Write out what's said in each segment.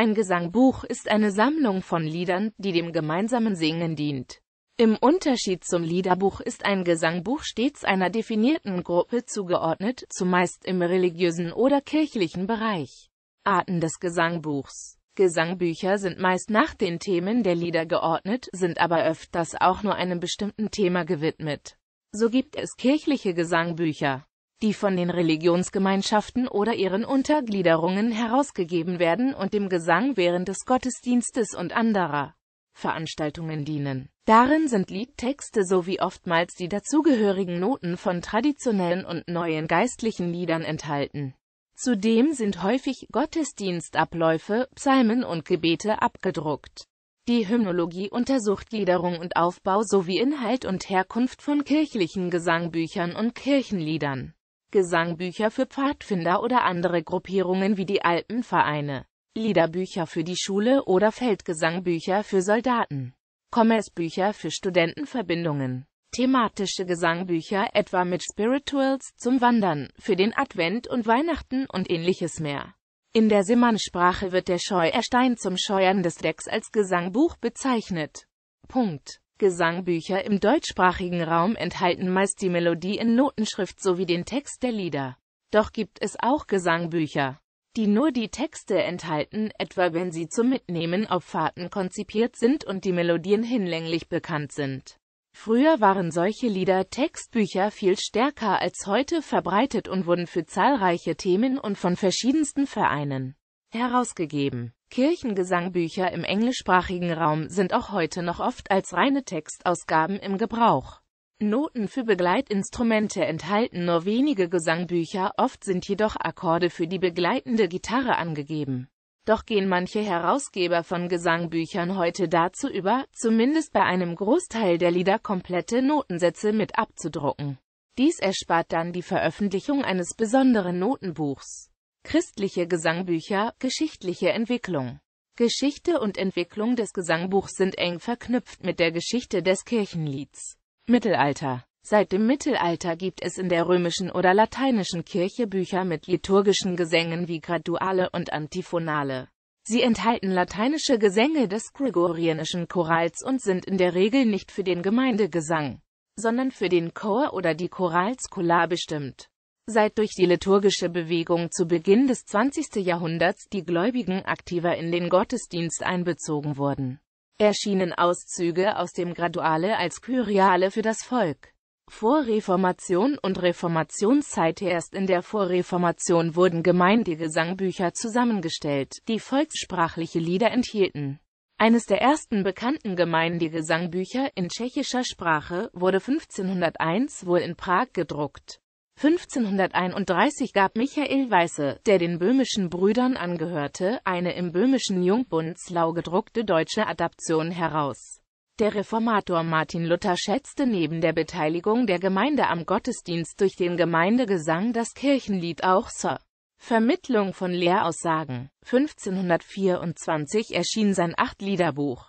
Ein Gesangbuch ist eine Sammlung von Liedern, die dem gemeinsamen Singen dient. Im Unterschied zum Liederbuch ist ein Gesangbuch stets einer definierten Gruppe zugeordnet, zumeist im religiösen oder kirchlichen Bereich. Arten des Gesangbuchs Gesangbücher sind meist nach den Themen der Lieder geordnet, sind aber öfters auch nur einem bestimmten Thema gewidmet. So gibt es kirchliche Gesangbücher, die von den Religionsgemeinschaften oder ihren Untergliederungen herausgegeben werden und dem Gesang während des Gottesdienstes und anderer Veranstaltungen dienen. Darin sind Liedtexte sowie oftmals die dazugehörigen Noten von traditionellen und neuen geistlichen Liedern enthalten. Zudem sind häufig Gottesdienstabläufe, Psalmen und Gebete abgedruckt. Die Hymnologie untersucht Gliederung und Aufbau sowie Inhalt und Herkunft von kirchlichen Gesangbüchern und Kirchenliedern. Gesangbücher für Pfadfinder oder andere Gruppierungen wie die Alpenvereine, Liederbücher für die Schule oder Feldgesangbücher für Soldaten, Commerzbücher für Studentenverbindungen, thematische Gesangbücher etwa mit Spirituals zum Wandern, für den Advent und Weihnachten und ähnliches mehr. In der simmern wird der Scheuerstein zum Scheuern des Decks als Gesangbuch bezeichnet. Punkt. Gesangbücher im deutschsprachigen Raum enthalten meist die Melodie in Notenschrift sowie den Text der Lieder. Doch gibt es auch Gesangbücher, die nur die Texte enthalten, etwa wenn sie zum Mitnehmen auf Fahrten konzipiert sind und die Melodien hinlänglich bekannt sind. Früher waren solche Lieder Textbücher viel stärker als heute verbreitet und wurden für zahlreiche Themen und von verschiedensten Vereinen herausgegeben. Kirchengesangbücher im englischsprachigen Raum sind auch heute noch oft als reine Textausgaben im Gebrauch. Noten für Begleitinstrumente enthalten nur wenige Gesangbücher, oft sind jedoch Akkorde für die begleitende Gitarre angegeben. Doch gehen manche Herausgeber von Gesangbüchern heute dazu über, zumindest bei einem Großteil der Lieder komplette Notensätze mit abzudrucken. Dies erspart dann die Veröffentlichung eines besonderen Notenbuchs. Christliche Gesangbücher, geschichtliche Entwicklung Geschichte und Entwicklung des Gesangbuchs sind eng verknüpft mit der Geschichte des Kirchenlieds. Mittelalter Seit dem Mittelalter gibt es in der römischen oder lateinischen Kirche Bücher mit liturgischen Gesängen wie Graduale und Antiphonale. Sie enthalten lateinische Gesänge des gregorianischen Chorals und sind in der Regel nicht für den Gemeindegesang, sondern für den Chor oder die Choralskola bestimmt. Seit durch die liturgische Bewegung zu Beginn des 20. Jahrhunderts die Gläubigen aktiver in den Gottesdienst einbezogen wurden, erschienen Auszüge aus dem Graduale als Kyriale für das Volk. Vor Reformation und Reformationszeit erst in der Vorreformation wurden Gemeindegesangbücher zusammengestellt, die volkssprachliche Lieder enthielten. Eines der ersten bekannten Gemeindegesangbücher in tschechischer Sprache wurde 1501 wohl in Prag gedruckt. 1531 gab Michael Weiße, der den böhmischen Brüdern angehörte, eine im böhmischen Jungbundslau gedruckte deutsche Adaption heraus. Der Reformator Martin Luther schätzte neben der Beteiligung der Gemeinde am Gottesdienst durch den Gemeindegesang das Kirchenlied auch zur Vermittlung von Lehraussagen. 1524 erschien sein Acht-Liederbuch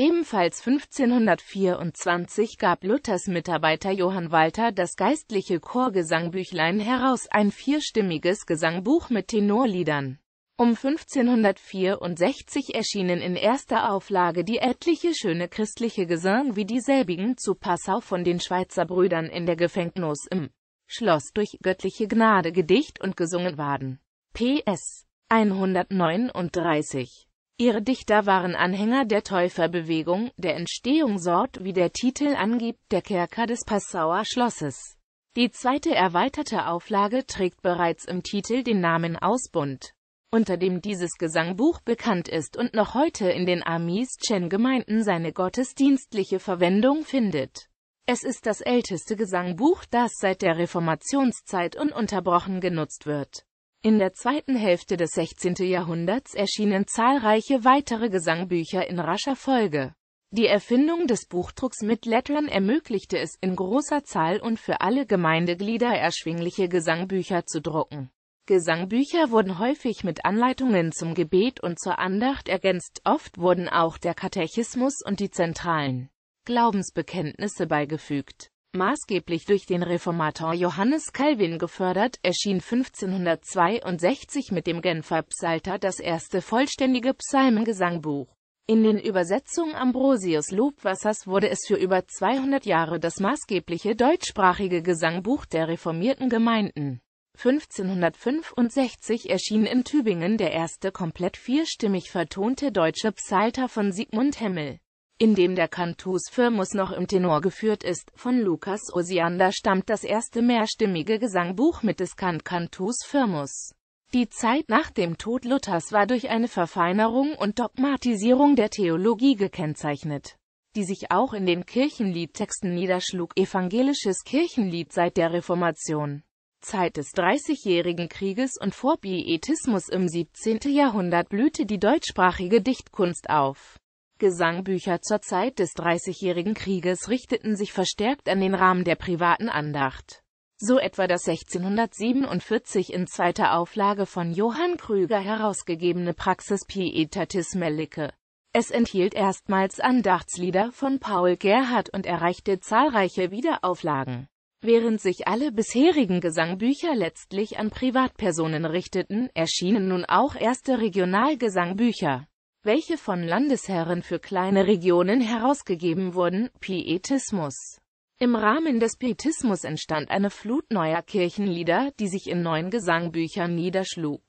Ebenfalls 1524 gab Luthers Mitarbeiter Johann Walter das geistliche Chorgesangbüchlein heraus, ein vierstimmiges Gesangbuch mit Tenorliedern. Um 1564 erschienen in erster Auflage die etliche schöne christliche Gesang wie dieselbigen zu Passau von den Schweizer Brüdern in der Gefängnis im Schloss durch göttliche Gnade gedicht und gesungen werden. PS 139 Ihre Dichter waren Anhänger der Täuferbewegung, der Entstehung Sort, wie der Titel angibt, der Kerker des Passauer Schlosses. Die zweite erweiterte Auflage trägt bereits im Titel den Namen Ausbund, unter dem dieses Gesangbuch bekannt ist und noch heute in den Amis-Chen-Gemeinden seine gottesdienstliche Verwendung findet. Es ist das älteste Gesangbuch, das seit der Reformationszeit ununterbrochen genutzt wird. In der zweiten Hälfte des 16. Jahrhunderts erschienen zahlreiche weitere Gesangbücher in rascher Folge. Die Erfindung des Buchdrucks mit Lettern ermöglichte es, in großer Zahl und für alle Gemeindeglieder erschwingliche Gesangbücher zu drucken. Gesangbücher wurden häufig mit Anleitungen zum Gebet und zur Andacht ergänzt, oft wurden auch der Katechismus und die zentralen Glaubensbekenntnisse beigefügt. Maßgeblich durch den Reformator Johannes Calvin gefördert, erschien 1562 mit dem Genfer Psalter das erste vollständige Psalmengesangbuch. In den Übersetzungen Ambrosius Lobwassers wurde es für über 200 Jahre das maßgebliche deutschsprachige Gesangbuch der reformierten Gemeinden. 1565 erschien in Tübingen der erste komplett vierstimmig vertonte deutsche Psalter von Sigmund Hemmel in dem der Cantus Firmus noch im Tenor geführt ist. Von Lukas Osiander stammt das erste mehrstimmige Gesangbuch mit des Cant Cantus Firmus. Die Zeit nach dem Tod Luthers war durch eine Verfeinerung und Dogmatisierung der Theologie gekennzeichnet, die sich auch in den Kirchenliedtexten niederschlug. Evangelisches Kirchenlied seit der Reformation Zeit des Dreißigjährigen Krieges und vor Bietismus im 17. Jahrhundert blühte die deutschsprachige Dichtkunst auf Gesangbücher zur Zeit des Dreißigjährigen Krieges richteten sich verstärkt an den Rahmen der privaten Andacht. So etwa das 1647 in zweiter Auflage von Johann Krüger herausgegebene Praxis Pietatis Melique. Es enthielt erstmals Andachtslieder von Paul Gerhardt und erreichte zahlreiche Wiederauflagen. Während sich alle bisherigen Gesangbücher letztlich an Privatpersonen richteten, erschienen nun auch erste Regionalgesangbücher welche von Landesherren für kleine Regionen herausgegeben wurden, Pietismus. Im Rahmen des Pietismus entstand eine Flut neuer Kirchenlieder, die sich in neuen Gesangbüchern niederschlug.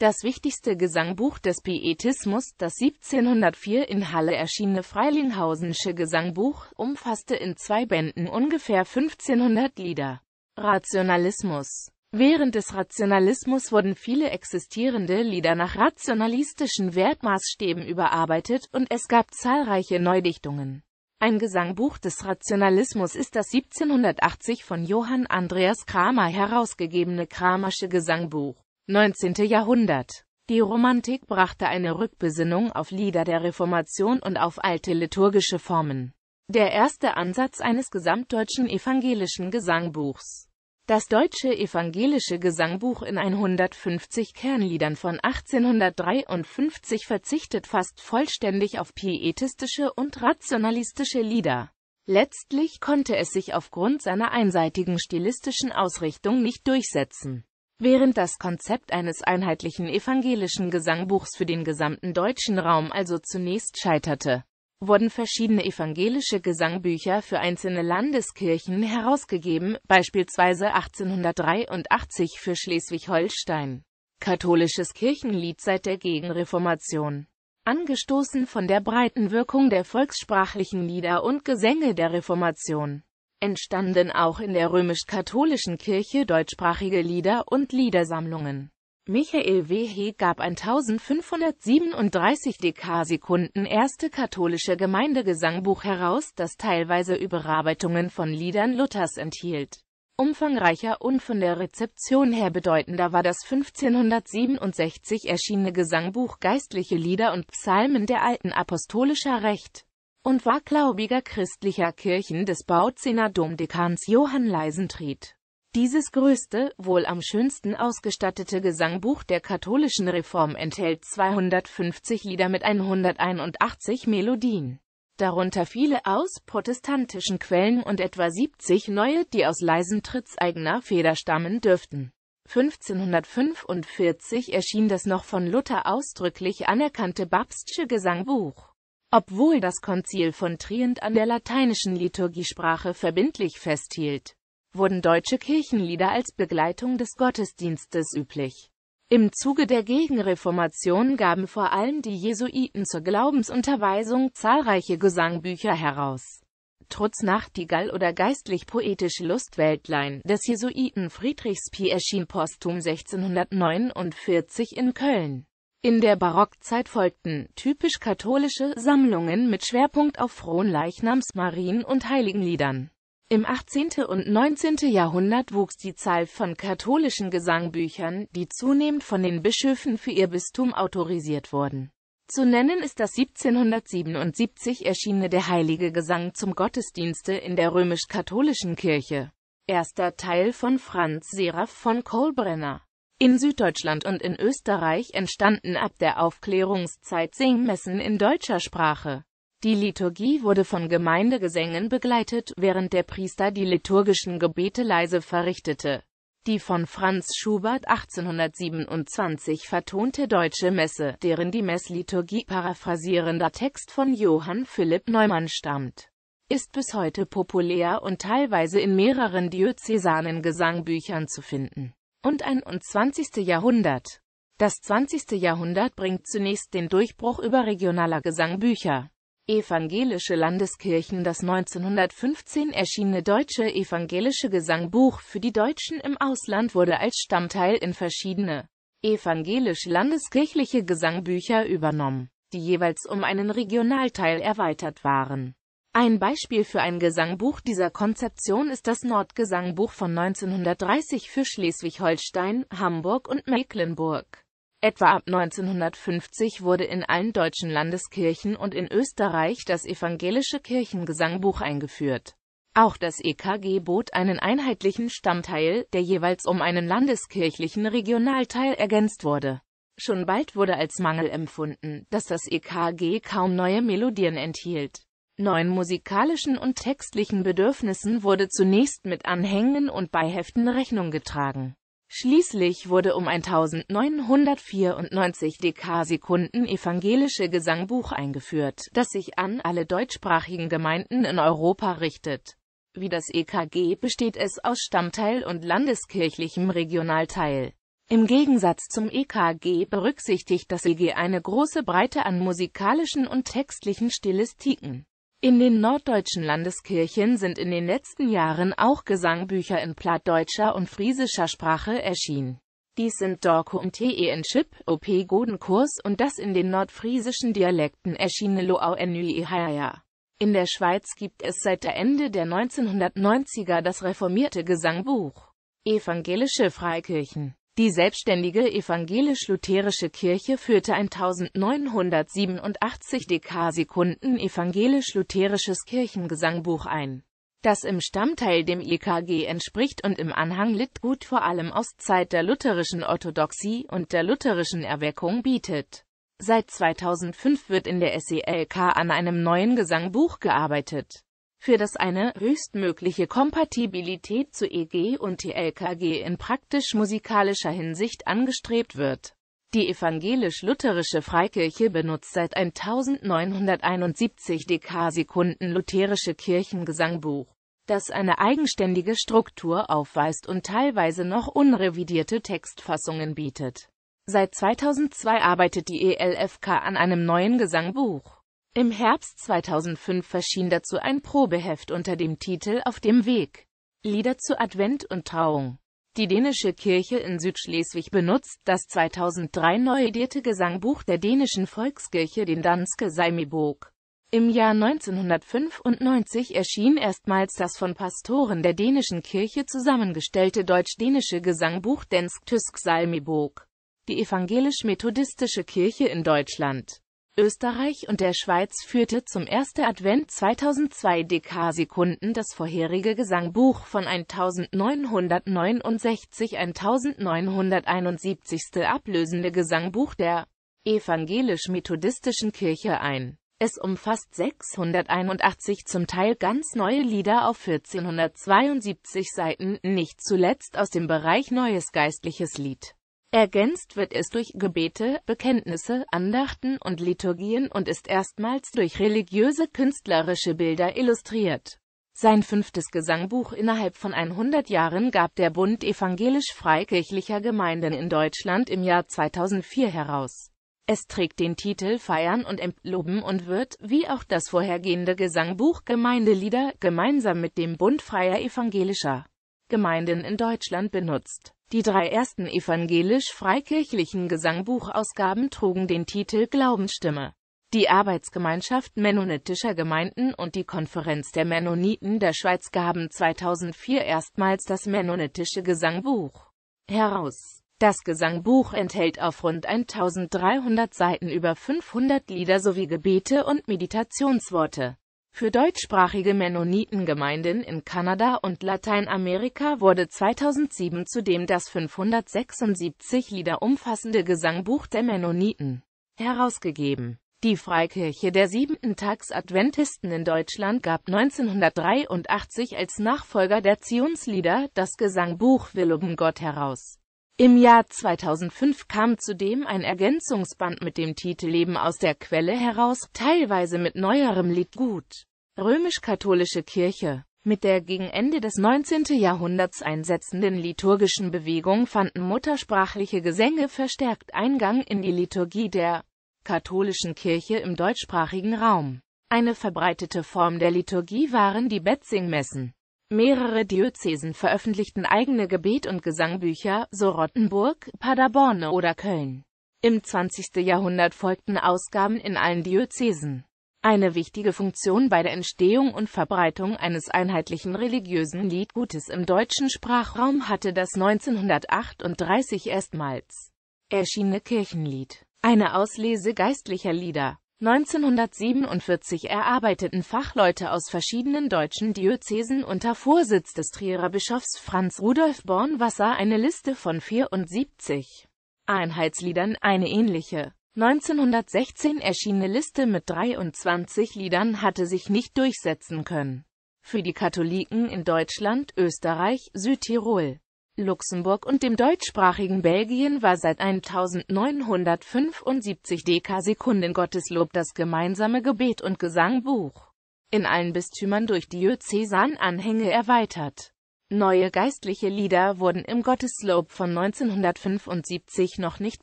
Das wichtigste Gesangbuch des Pietismus, das 1704 in Halle erschienene Freilinghausensche Gesangbuch, umfasste in zwei Bänden ungefähr 1500 Lieder. Rationalismus Während des Rationalismus wurden viele existierende Lieder nach rationalistischen Wertmaßstäben überarbeitet und es gab zahlreiche Neudichtungen. Ein Gesangbuch des Rationalismus ist das 1780 von Johann Andreas Kramer herausgegebene Kramersche Gesangbuch. 19. Jahrhundert Die Romantik brachte eine Rückbesinnung auf Lieder der Reformation und auf alte liturgische Formen. Der erste Ansatz eines gesamtdeutschen evangelischen Gesangbuchs das deutsche evangelische Gesangbuch in 150 Kernliedern von 1853 verzichtet fast vollständig auf pietistische und rationalistische Lieder. Letztlich konnte es sich aufgrund seiner einseitigen stilistischen Ausrichtung nicht durchsetzen. Während das Konzept eines einheitlichen evangelischen Gesangbuchs für den gesamten deutschen Raum also zunächst scheiterte wurden verschiedene evangelische Gesangbücher für einzelne Landeskirchen herausgegeben, beispielsweise 1883 für Schleswig-Holstein. Katholisches Kirchenlied seit der Gegenreformation. Angestoßen von der breiten Wirkung der volkssprachlichen Lieder und Gesänge der Reformation entstanden auch in der römisch-katholischen Kirche deutschsprachige Lieder und Liedersammlungen. Michael Wehe gab 1537 Dekarsekunden erste katholische Gemeindegesangbuch heraus, das teilweise Überarbeitungen von Liedern Luthers enthielt. Umfangreicher und von der Rezeption her bedeutender war das 1567 erschienene Gesangbuch Geistliche Lieder und Psalmen der alten apostolischer Recht und war glaubiger christlicher Kirchen des Bautzener Domdekans Johann Leisentried. Dieses größte, wohl am schönsten ausgestattete Gesangbuch der katholischen Reform enthält 250 Lieder mit 181 Melodien, darunter viele aus protestantischen Quellen und etwa 70 neue, die aus Leisentritts eigener Feder stammen dürften. 1545 erschien das noch von Luther ausdrücklich anerkannte Babstsche Gesangbuch. Obwohl das Konzil von Trient an der lateinischen Liturgiesprache verbindlich festhielt, wurden deutsche Kirchenlieder als Begleitung des Gottesdienstes üblich. Im Zuge der Gegenreformation gaben vor allem die Jesuiten zur Glaubensunterweisung zahlreiche Gesangbücher heraus. Trutz Nachtigall oder geistlich-poetische Lustweltlein des Jesuiten Friedrichs Pi erschien posthum 1649 in Köln. In der Barockzeit folgten typisch katholische Sammlungen mit Schwerpunkt auf Frohen Leichnams, Marien- und Heiligenliedern. Im 18. und 19. Jahrhundert wuchs die Zahl von katholischen Gesangbüchern, die zunehmend von den Bischöfen für ihr Bistum autorisiert wurden. Zu nennen ist das 1777 erschienene Der Heilige Gesang zum Gottesdienste in der römisch-katholischen Kirche. Erster Teil von Franz Seraph von Kohlbrenner. In Süddeutschland und in Österreich entstanden ab der Aufklärungszeit Singmessen in deutscher Sprache. Die Liturgie wurde von Gemeindegesängen begleitet, während der Priester die liturgischen Gebete leise verrichtete. Die von Franz Schubert 1827 vertonte Deutsche Messe, deren die Messliturgie paraphrasierender Text von Johann Philipp Neumann stammt, ist bis heute populär und teilweise in mehreren diözesanen Gesangbüchern zu finden. Und 21. Jahrhundert Das 20. Jahrhundert bringt zunächst den Durchbruch überregionaler Gesangbücher. Evangelische Landeskirchen Das 1915 erschienene Deutsche Evangelische Gesangbuch für die Deutschen im Ausland wurde als Stammteil in verschiedene evangelisch landeskirchliche Gesangbücher übernommen, die jeweils um einen Regionalteil erweitert waren. Ein Beispiel für ein Gesangbuch dieser Konzeption ist das Nordgesangbuch von 1930 für Schleswig-Holstein, Hamburg und Mecklenburg. Etwa ab 1950 wurde in allen deutschen Landeskirchen und in Österreich das evangelische Kirchengesangbuch eingeführt. Auch das EKG bot einen einheitlichen Stammteil, der jeweils um einen landeskirchlichen Regionalteil ergänzt wurde. Schon bald wurde als Mangel empfunden, dass das EKG kaum neue Melodien enthielt. Neuen musikalischen und textlichen Bedürfnissen wurde zunächst mit Anhängen und Beiheften Rechnung getragen. Schließlich wurde um 1994 Dekarsekunden evangelische Gesangbuch eingeführt, das sich an alle deutschsprachigen Gemeinden in Europa richtet. Wie das EKG besteht es aus Stammteil und landeskirchlichem Regionalteil. Im Gegensatz zum EKG berücksichtigt das EG eine große Breite an musikalischen und textlichen Stilistiken in den norddeutschen Landeskirchen sind in den letzten Jahren auch Gesangbücher in plattdeutscher und friesischer Sprache erschienen. Dies sind Dorkum Te en Chip, OP Godenkurs und das in den nordfriesischen Dialekten erschienene Loau Enui Haya. In der Schweiz gibt es seit der Ende der 1990er das reformierte Gesangbuch. Evangelische Freikirchen die selbstständige evangelisch-lutherische Kirche führte ein 1987 Dekarsekunden evangelisch-lutherisches Kirchengesangbuch ein, das im Stammteil dem EKG entspricht und im Anhang Litgut vor allem aus Zeit der lutherischen Orthodoxie und der lutherischen Erweckung bietet. Seit 2005 wird in der SELK an einem neuen Gesangbuch gearbeitet für das eine höchstmögliche Kompatibilität zu EG und TLKG in praktisch-musikalischer Hinsicht angestrebt wird. Die evangelisch-lutherische Freikirche benutzt seit 1971 Dekasekunden lutherische Kirchengesangbuch, das eine eigenständige Struktur aufweist und teilweise noch unrevidierte Textfassungen bietet. Seit 2002 arbeitet die ELFK an einem neuen Gesangbuch im Herbst 2005 erschien dazu ein Probeheft unter dem Titel Auf dem Weg. Lieder zu Advent und Trauung. Die dänische Kirche in Südschleswig benutzt das 2003 neu edierte Gesangbuch der dänischen Volkskirche den Danske Seimibog. Im Jahr 1995 erschien erstmals das von Pastoren der dänischen Kirche zusammengestellte deutsch-dänische Gesangbuch Dansk Tysk Salmibog, die evangelisch-methodistische Kirche in Deutschland Österreich und der Schweiz führte zum 1. Advent 2002 Dekarsekunden das vorherige Gesangbuch von 1969 1971. ablösende Gesangbuch der evangelisch-methodistischen Kirche ein. Es umfasst 681 zum Teil ganz neue Lieder auf 1472 Seiten, nicht zuletzt aus dem Bereich Neues Geistliches Lied. Ergänzt wird es durch Gebete, Bekenntnisse, Andachten und Liturgien und ist erstmals durch religiöse künstlerische Bilder illustriert. Sein fünftes Gesangbuch innerhalb von 100 Jahren gab der Bund evangelisch-freikirchlicher Gemeinden in Deutschland im Jahr 2004 heraus. Es trägt den Titel Feiern und Entloben und wird, wie auch das vorhergehende Gesangbuch Gemeindelieder, gemeinsam mit dem Bund freier evangelischer Gemeinden in Deutschland benutzt. Die drei ersten evangelisch-freikirchlichen Gesangbuchausgaben trugen den Titel Glaubensstimme. Die Arbeitsgemeinschaft Mennonitischer Gemeinden und die Konferenz der Mennoniten der Schweiz gaben 2004 erstmals das Mennonitische Gesangbuch heraus. Das Gesangbuch enthält auf rund 1300 Seiten über 500 Lieder sowie Gebete und Meditationsworte. Für deutschsprachige Mennonitengemeinden in Kanada und Lateinamerika wurde 2007 zudem das 576 Lieder umfassende Gesangbuch der Mennoniten herausgegeben. Die Freikirche der siebenten Tags Adventisten in Deutschland gab 1983 als Nachfolger der Zionslieder das Gesangbuch Willoben Gott heraus. Im Jahr 2005 kam zudem ein Ergänzungsband mit dem Titel Leben aus der Quelle heraus, teilweise mit neuerem Liedgut römisch-katholische Kirche mit der gegen Ende des 19. Jahrhunderts einsetzenden liturgischen Bewegung fanden muttersprachliche Gesänge verstärkt Eingang in die Liturgie der katholischen Kirche im deutschsprachigen Raum. Eine verbreitete Form der Liturgie waren die Betzingmessen. Mehrere Diözesen veröffentlichten eigene Gebet- und Gesangbücher, so Rottenburg, Paderborn oder Köln. Im 20. Jahrhundert folgten Ausgaben in allen Diözesen. Eine wichtige Funktion bei der Entstehung und Verbreitung eines einheitlichen religiösen Liedgutes im deutschen Sprachraum hatte das 1938 erstmals erschienene Kirchenlied, eine Auslese geistlicher Lieder. 1947 erarbeiteten Fachleute aus verschiedenen deutschen Diözesen unter Vorsitz des Trierer Bischofs Franz Rudolf Bornwasser eine Liste von 74 Einheitsliedern, eine ähnliche 1916 erschienene Liste mit 23 Liedern hatte sich nicht durchsetzen können. Für die Katholiken in Deutschland, Österreich, Südtirol, Luxemburg und dem deutschsprachigen Belgien war seit 1975 DK Sekunden Gotteslob das gemeinsame Gebet und Gesangbuch. In allen Bistümern durch Diözesananhänge erweitert. Neue geistliche Lieder wurden im Gotteslob von 1975 noch nicht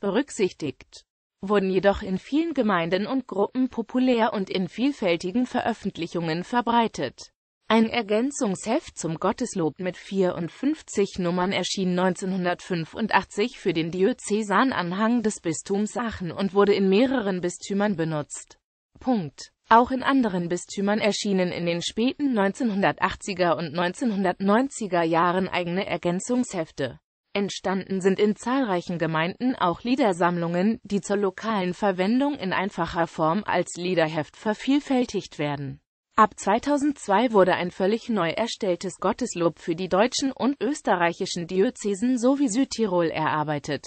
berücksichtigt wurden jedoch in vielen Gemeinden und Gruppen populär und in vielfältigen Veröffentlichungen verbreitet. Ein Ergänzungsheft zum Gotteslob mit 54 Nummern erschien 1985 für den Diözesananhang des Bistums Aachen und wurde in mehreren Bistümern benutzt. Punkt. Auch in anderen Bistümern erschienen in den späten 1980er und 1990er Jahren eigene Ergänzungshefte Entstanden sind in zahlreichen Gemeinden auch Liedersammlungen, die zur lokalen Verwendung in einfacher Form als Liederheft vervielfältigt werden. Ab 2002 wurde ein völlig neu erstelltes Gotteslob für die deutschen und österreichischen Diözesen sowie Südtirol erarbeitet.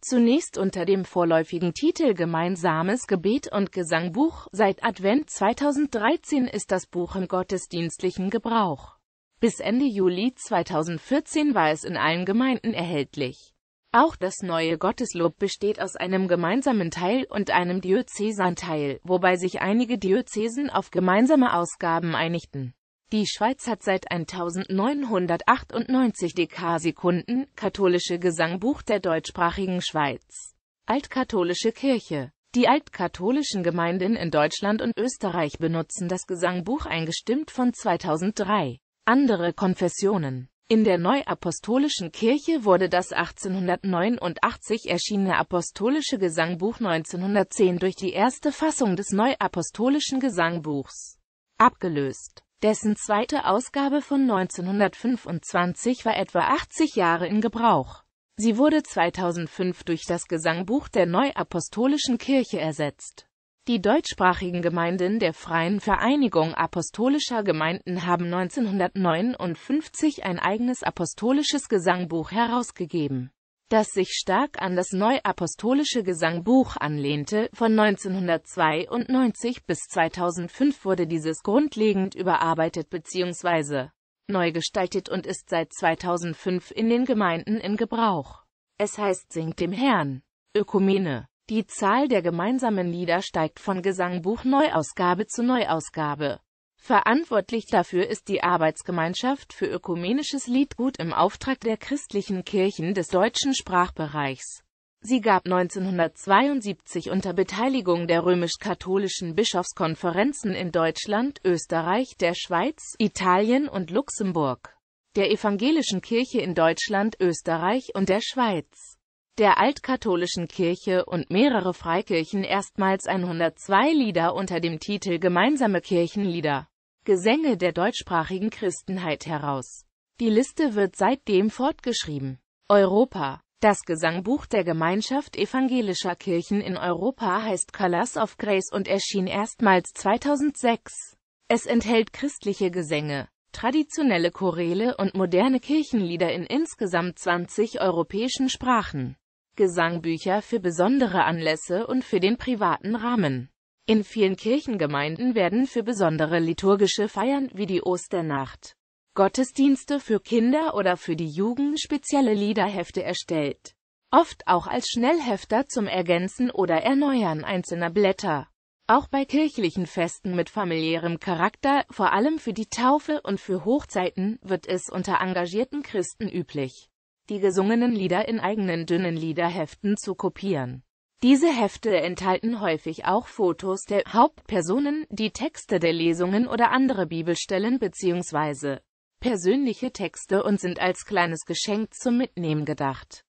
Zunächst unter dem vorläufigen Titel Gemeinsames Gebet und Gesangbuch, seit Advent 2013 ist das Buch im gottesdienstlichen Gebrauch. Bis Ende Juli 2014 war es in allen Gemeinden erhältlich. Auch das neue Gotteslob besteht aus einem gemeinsamen Teil und einem Diözesanteil, wobei sich einige Diözesen auf gemeinsame Ausgaben einigten. Die Schweiz hat seit 1998 DK-Sekunden, katholische Gesangbuch der deutschsprachigen Schweiz. Altkatholische Kirche Die altkatholischen Gemeinden in Deutschland und Österreich benutzen das Gesangbuch eingestimmt von 2003. Andere Konfessionen In der Neuapostolischen Kirche wurde das 1889 erschienene Apostolische Gesangbuch 1910 durch die erste Fassung des Neuapostolischen Gesangbuchs abgelöst. Dessen zweite Ausgabe von 1925 war etwa 80 Jahre in Gebrauch. Sie wurde 2005 durch das Gesangbuch der Neuapostolischen Kirche ersetzt die deutschsprachigen Gemeinden der Freien Vereinigung Apostolischer Gemeinden haben 1959 ein eigenes apostolisches Gesangbuch herausgegeben, das sich stark an das Neuapostolische Gesangbuch anlehnte. Von 1992 bis 2005 wurde dieses grundlegend überarbeitet bzw. neu gestaltet und ist seit 2005 in den Gemeinden in Gebrauch. Es heißt Singt dem Herrn, Ökumene. Die Zahl der gemeinsamen Lieder steigt von Gesangbuch Neuausgabe zu Neuausgabe. Verantwortlich dafür ist die Arbeitsgemeinschaft für ökumenisches Liedgut im Auftrag der christlichen Kirchen des deutschen Sprachbereichs. Sie gab 1972 unter Beteiligung der römisch-katholischen Bischofskonferenzen in Deutschland, Österreich, der Schweiz, Italien und Luxemburg, der evangelischen Kirche in Deutschland, Österreich und der Schweiz der altkatholischen Kirche und mehrere Freikirchen erstmals 102 Lieder unter dem Titel Gemeinsame Kirchenlieder, Gesänge der deutschsprachigen Christenheit heraus. Die Liste wird seitdem fortgeschrieben. Europa Das Gesangbuch der Gemeinschaft evangelischer Kirchen in Europa heißt Colors of Grace und erschien erstmals 2006. Es enthält christliche Gesänge, traditionelle Choräle und moderne Kirchenlieder in insgesamt 20 europäischen Sprachen. Gesangbücher für besondere Anlässe und für den privaten Rahmen. In vielen Kirchengemeinden werden für besondere liturgische Feiern wie die Osternacht, Gottesdienste für Kinder oder für die Jugend spezielle Liederhefte erstellt, oft auch als Schnellhefter zum Ergänzen oder Erneuern einzelner Blätter. Auch bei kirchlichen Festen mit familiärem Charakter, vor allem für die Taufe und für Hochzeiten, wird es unter engagierten Christen üblich, die gesungenen Lieder in eigenen dünnen Liederheften zu kopieren. Diese Hefte enthalten häufig auch Fotos der Hauptpersonen, die Texte der Lesungen oder andere Bibelstellen bzw. persönliche Texte und sind als kleines Geschenk zum Mitnehmen gedacht.